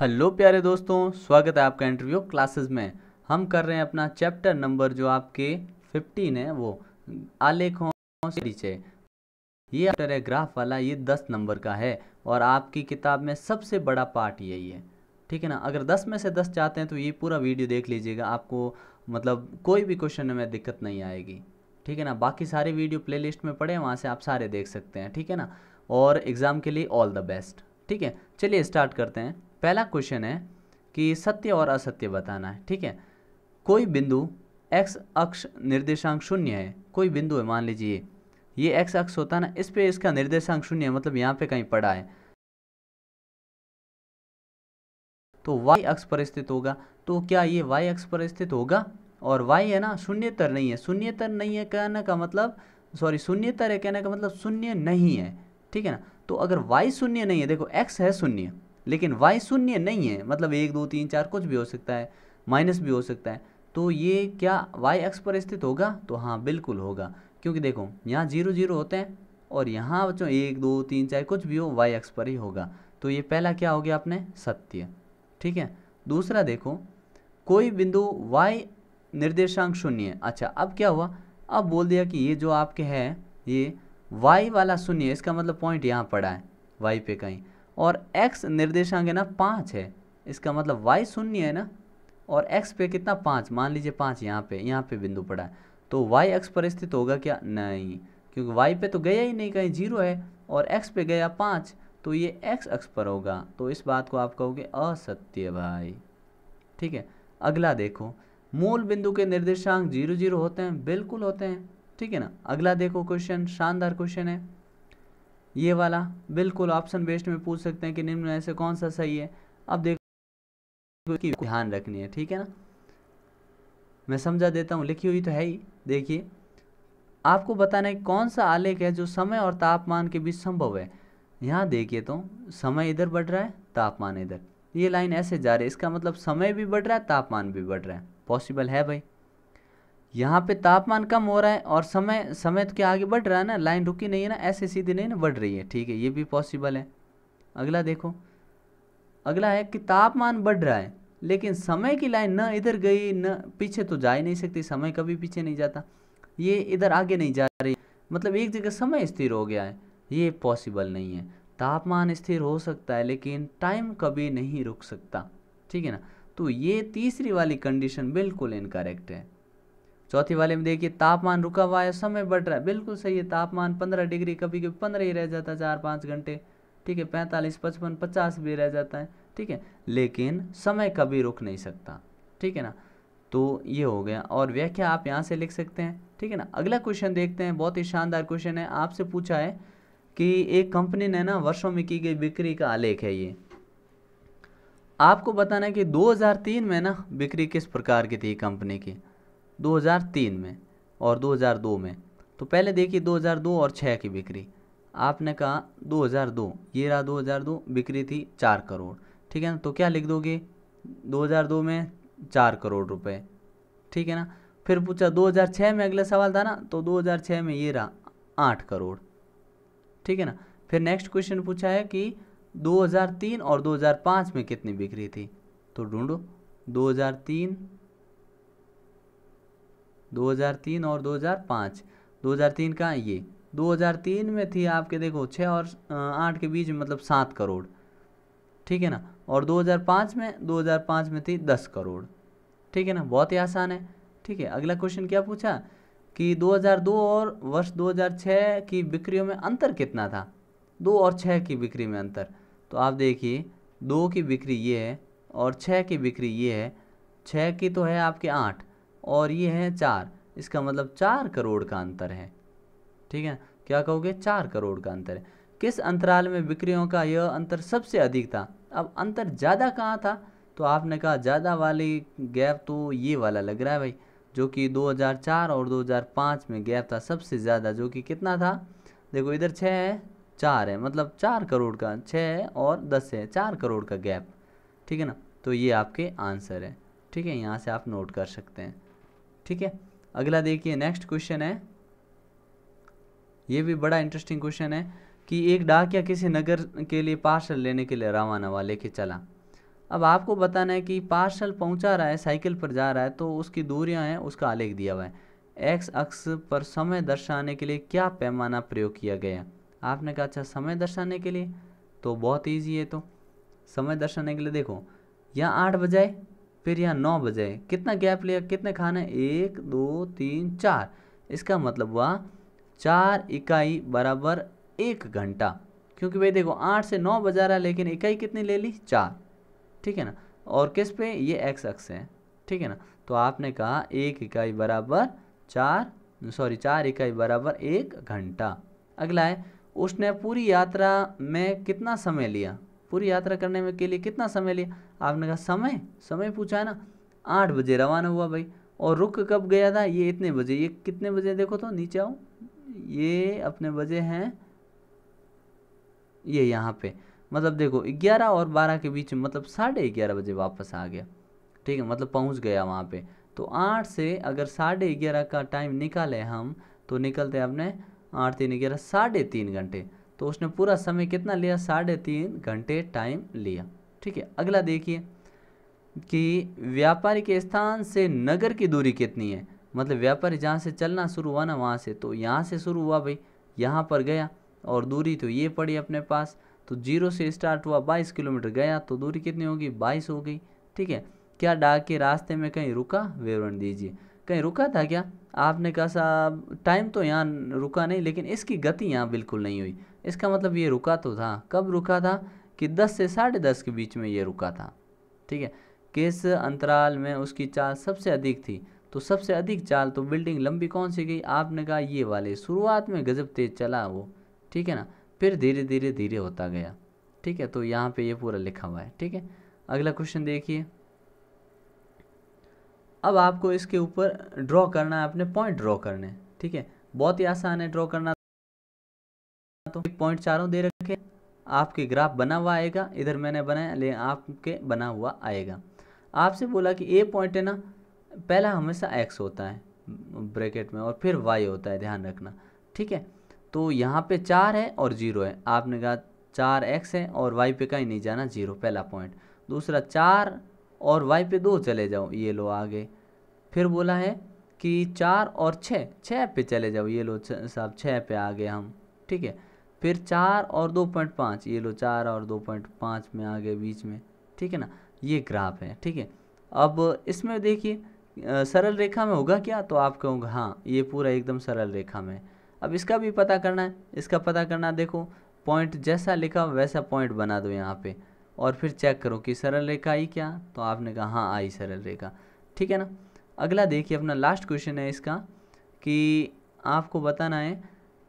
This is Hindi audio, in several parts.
हेलो प्यारे दोस्तों स्वागत है आपका इंटरव्यू क्लासेस में हम कर रहे हैं अपना चैप्टर नंबर जो आपके 15 है वो आलेखों से परिचय ये चैप्टर है ग्राफ वाला ये 10 नंबर का है और आपकी किताब में सबसे बड़ा पार्ट यही है ठीक है ना अगर 10 में से 10 चाहते हैं तो ये पूरा वीडियो देख लीजिएगा आपको मतलब कोई भी क्वेश्चन में दिक्कत नहीं आएगी ठीक है ना बाकी सारे वीडियो प्ले में पड़े हैं वहाँ से आप सारे देख सकते हैं ठीक है ना और एग्ज़ाम के लिए ऑल द बेस्ट ठीक है चलिए स्टार्ट करते हैं पहला क्वेश्चन है कि सत्य और असत्य बताना है ठीक है कोई बिंदु एक्स अक्ष निर्देशांक शून्य है कोई बिंदु है मान लीजिए ये एक्स अक्ष होता है ना इस पे इसका निर्देशांक शून्य है मतलब यहाँ पे कहीं पड़ा है तो वाई अक्ष पर स्थित होगा तो क्या ये वाई अक्ष पर स्थित होगा और वाई है ना शून्यतर नहीं है शून्यतर नहीं है कहने का मतलब सॉरी शून्यतर है कहने का मतलब शून्य नहीं है ठीक है ना तो अगर वाई शून्य नहीं है देखो एक्स है शून्य लेकिन वाई शून्य नहीं है मतलब एक दो तीन चार कुछ भी हो सकता है माइनस भी हो सकता है तो ये क्या वाई एक्स पर स्थित होगा तो हाँ बिल्कुल होगा क्योंकि देखो यहाँ जीरो जीरो होते हैं और यहाँ बच्चों एक दो तीन चार कुछ भी हो वाई एक्स पर ही होगा तो ये पहला क्या हो गया आपने सत्य ठीक है दूसरा देखो कोई बिंदु वाई निर्देशांक शून्य है अच्छा अब क्या हुआ अब बोल दिया कि ये जो आपके है ये वाई वाला शून्य इसका मतलब पॉइंट यहाँ पड़ा है वाई पे कहीं और एक्स निर्देशांक है ना पाँच है इसका मतलब वाई शून्य है ना और एक्स पे कितना पाँच मान लीजिए पाँच यहाँ पे यहाँ पे बिंदु पड़ा है तो वाई x पर स्थित होगा क्या नहीं क्योंकि वाई पे तो गया ही नहीं कहीं जीरो है और एक्स पे गया पाँच तो ये एक्स x पर होगा तो इस बात को आप कहोगे असत्य भाई ठीक है अगला देखो मूल बिंदु के निर्देशांक जीरो जीरो होते हैं बिल्कुल होते हैं ठीक है ना अगला देखो क्वेश्चन शानदार क्वेश्चन है ये वाला बिल्कुल ऑप्शन बेस्ड में पूछ सकते हैं कि निम्न में से कौन सा सही है अब देखो कि ध्यान रखनी है ठीक है ना मैं समझा देता हूँ लिखी हुई तो है ही देखिए आपको बताना है कौन सा आलेख है जो समय और तापमान के बीच संभव है यहाँ देखिए तो समय इधर बढ़ रहा है तापमान इधर ये लाइन ऐसे जा रही है इसका मतलब समय भी बढ़ रहा है तापमान भी बढ़ रहा है पॉसिबल है भाई यहाँ पे तापमान कम हो रहा है और समय समय तो क्या आगे बढ़ रहा है ना लाइन रुकी नहीं है ना ऐसे सीधी नहीं ना बढ़ रही है ठीक है ये भी पॉसिबल है अगला देखो अगला है कि तापमान बढ़ रहा है लेकिन समय की लाइन न इधर गई न पीछे तो जा ही नहीं सकती समय कभी पीछे नहीं जाता ये इधर आगे नहीं जा रही मतलब एक जगह समय स्थिर हो गया है ये पॉसिबल नहीं है तापमान स्थिर हो सकता है लेकिन टाइम कभी नहीं रुक सकता ठीक है ना तो ये तीसरी वाली कंडीशन बिल्कुल इनकरेक्ट है चौथी वाले में देखिए तापमान रुका हुआ है समय बढ़ रहा है बिल्कुल सही है तापमान पंद्रह डिग्री कभी कभी पंद्रह ही रह जाता है चार पाँच घंटे ठीक है पैंतालीस पचपन पचास भी रह जाता है ठीक है लेकिन समय कभी रुक नहीं सकता ठीक है ना तो ये हो गया और व्याख्या आप यहाँ से लिख सकते हैं ठीक है ना अगला क्वेश्चन देखते हैं बहुत ही शानदार क्वेश्चन है आपसे पूछा है कि एक कंपनी ने ना वर्षों में की गई बिक्री का आलेख है ये आपको बताना है कि 2003 में ना बिक्री किस प्रकार की थी कंपनी की 2003 में और 2002 में तो पहले देखिए 2002 और 6 की बिक्री आपने कहा 2002 ये रहा 2002 बिक्री थी चार करोड़ ठीक है ना तो क्या लिख दोगे 2002 में चार करोड़ रुपए ठीक है ना फिर पूछा 2006 में अगला सवाल था ना तो 2006 में ये रहा आठ करोड़ ठीक है ना फिर नेक्स्ट क्वेश्चन पूछा है कि 2003 और 2005 में कितनी बिक्री थी तो ढूंढो 2003 2003 और 2005 2003 का ये 2003 में थी आपके देखो छः और आठ के बीच में मतलब सात करोड़ ठीक है ना और 2005 में 2005 में थी दस करोड़ ठीक है ना बहुत ही आसान है ठीक है अगला क्वेश्चन क्या पूछा कि 2002 और वर्ष 2006 की बिक्रियों में अंतर कितना था दो और छः की बिक्री में अंतर तो आप देखिए दो की बिक्री ये है और छः की बिक्री ये है छः की तो है आपके आठ और ये है चार इसका मतलब चार करोड़ का अंतर है ठीक है क्या कहोगे चार करोड़ का अंतर है किस अंतराल में बिक्रियों का यह अंतर सबसे अधिक था अब अंतर ज़्यादा कहाँ था तो आपने कहा ज़्यादा वाली गैप तो ये वाला लग रहा है भाई जो कि 2004 और 2005 में गैप था सबसे ज़्यादा जो कि कितना था देखो इधर छः है चार है मतलब चार करोड़ का छः है और दस है चार करोड़ का गैप ठीक है ना तो ये आपके आंसर है ठीक है यहाँ से आप नोट कर सकते हैं ठीक है अगला देखिए नेक्स्ट क्वेश्चन है ये भी बड़ा इंटरेस्टिंग क्वेश्चन है कि एक डाकिया किसी नगर के लिए पार्सल लेने के लिए रवाना हुआ लेके चला अब आपको बताना है कि पार्सल पहुंचा रहा है साइकिल पर जा रहा है तो उसकी दूरियां हैं उसका आलेख दिया हुआ है एक्स अक्ष पर समय दर्शाने के लिए क्या पैमाना प्रयोग किया गया आपने कहा अच्छा समय दर्शाने के लिए तो बहुत ईजी है तो समय दर्शाने के लिए देखो यहाँ आठ बजाए फिर यहाँ नौ बजे कितना गैप लिया कितने खाने एक दो तीन चार इसका मतलब हुआ चार इकाई बराबर एक घंटा क्योंकि भाई देखो आठ से नौ बजा रहा है लेकिन इकाई कितनी ले ली चार ठीक है ना और किस पे ये एक्स अक्स है ठीक है ना तो आपने कहा एक इकाई बराबर चार सॉरी चार इकाई बराबर एक घंटा अगला है उसने पूरी यात्रा में कितना समय लिया पूरी यात्रा करने में के लिए कितना समय लिया आपने कहा समय समय पूछा है ना आठ बजे रवाना हुआ भाई और रुक कब गया था ये इतने बजे ये कितने बजे देखो तो नीचे आओ ये अपने बजे हैं ये यहाँ पे मतलब देखो ग्यारह और बारह के बीच में मतलब साढ़े ग्यारह बजे वापस आ गया ठीक है मतलब पहुँच गया वहाँ पे तो आठ से अगर साढ़े ग्यारह का टाइम निकाले हम तो निकलते अपने आठ तीन ग्यारह साढ़े तीन घंटे तो उसने पूरा समय कितना लिया साढ़े तीन घंटे टाइम लिया ठीक है अगला देखिए कि व्यापारी के स्थान से नगर की दूरी कितनी है मतलब व्यापारी जहाँ से चलना शुरू हुआ ना वहाँ से तो यहाँ से शुरू हुआ भाई यहाँ पर गया और दूरी तो ये पड़ी अपने पास तो जीरो से स्टार्ट हुआ बाईस किलोमीटर गया तो दूरी कितनी होगी बाईस हो गई ठीक है क्या डाक के रास्ते में कहीं रुका विवरण दीजिए कहीं रुका था क्या आपने कहा साहब टाइम तो यहाँ रुका नहीं लेकिन इसकी गति यहाँ बिल्कुल नहीं हुई इसका मतलब ये रुका तो था कब रुका था कि 10 से साढ़े दस के बीच में ये रुका था ठीक है किस अंतराल में उसकी चाल सबसे अधिक थी तो सबसे अधिक चाल तो बिल्डिंग लंबी कौन सी गई आपने कहा ये वाले शुरुआत में गजब तेज चला वो ठीक है ना फिर धीरे धीरे धीरे होता गया ठीक है तो यहाँ पे ये पूरा लिखा हुआ है ठीक है अगला क्वेश्चन देखिए अब आपको इसके ऊपर ड्रॉ करना है अपने पॉइंट ड्रॉ करने ठीक है बहुत ही आसान है ड्रॉ करना पॉइंट चारों दे रखे आपके ग्राफ बना हुआ आएगा इधर मैंने बनाया लेकिन आपके बना हुआ आएगा आपसे बोला कि ए पॉइंट है ना पहला हमेशा एक्स होता है ब्रैकेट में और फिर वाई होता है ध्यान रखना ठीक है तो यहाँ पे चार है और ज़ीरो है आपने कहा चार एक्स है और वाई पे कहीं नहीं जाना जीरो पहला पॉइंट दूसरा चार और वाई पे दो चले जाओ ये लो आगे फिर बोला है कि चार और छः छः पे चले जाओ ये लो साहब छः पे आ गए हम ठीक है फिर चार और दो पॉइंट पाँच ये लो चार और दो पॉइंट पाँच में आ गए बीच में ठीक है ना ये ग्राफ है ठीक है अब इसमें देखिए सरल रेखा में होगा क्या तो आप कहोगे हाँ ये पूरा एकदम सरल रेखा में अब इसका भी पता करना है इसका पता करना देखो पॉइंट जैसा लिखा वैसा पॉइंट बना दो यहाँ पे और फिर चेक करो कि सरल रेखा आई क्या तो आपने कहा हाँ आई सरल रेखा ठीक है ना अगला देखिए अपना लास्ट क्वेश्चन है इसका कि आपको बताना है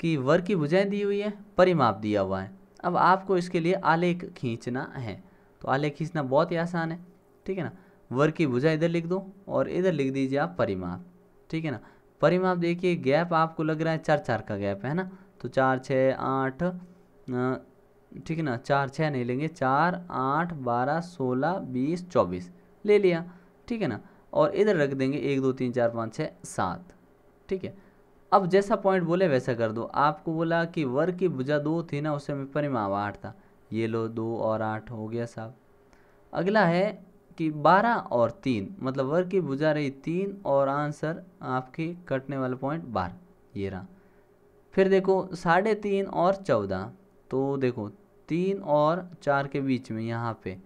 कि वर की भुजाएं दी हुई है परिमाप दिया हुआ है अब आपको इसके लिए आलेख खींचना है तो आलेख खींचना बहुत ही आसान है ठीक है ना वर की भुजा इधर लिख दो और इधर लिख दीजिए आप परिमाप ठीक है ना परिमाप देखिए गैप आपको लग रहा है चार चार का गैप है ना तो चार छः आठ ठीक है ना चार छः नहीं लेंगे चार आठ बारह सोलह बीस चौबीस ले लिया ठीक है ना और इधर रख देंगे एक दो तीन चार पाँच छः सात ठीक है अब जैसा पॉइंट बोले वैसा कर दो आपको बोला कि वर्ग की भुजा दो थी ना उस समय परिमाव आठ था ये लो दो और आठ हो गया साहब अगला है कि बारह और तीन मतलब वर्ग की भुजा रही तीन और आंसर आपके कटने वाला पॉइंट बारह ये रहा फिर देखो साढ़े तीन और चौदह तो देखो तीन और चार के बीच में यहाँ पे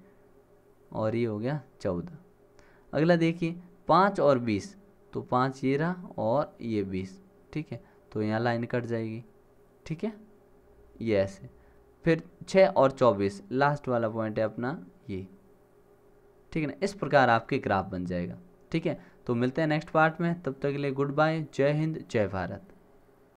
और ये हो गया चौदह अगला देखिए पाँच और बीस तो पाँच ये रहा और ये बीस ठीक है तो यहाँ लाइन कट जाएगी ठीक है ये ऐसे फिर छः और चौबीस लास्ट वाला पॉइंट है अपना ये ठीक है ना इस प्रकार आपके ग्राफ बन जाएगा ठीक है तो मिलते हैं नेक्स्ट पार्ट में तब तक के लिए गुड बाय जय हिंद जय भारत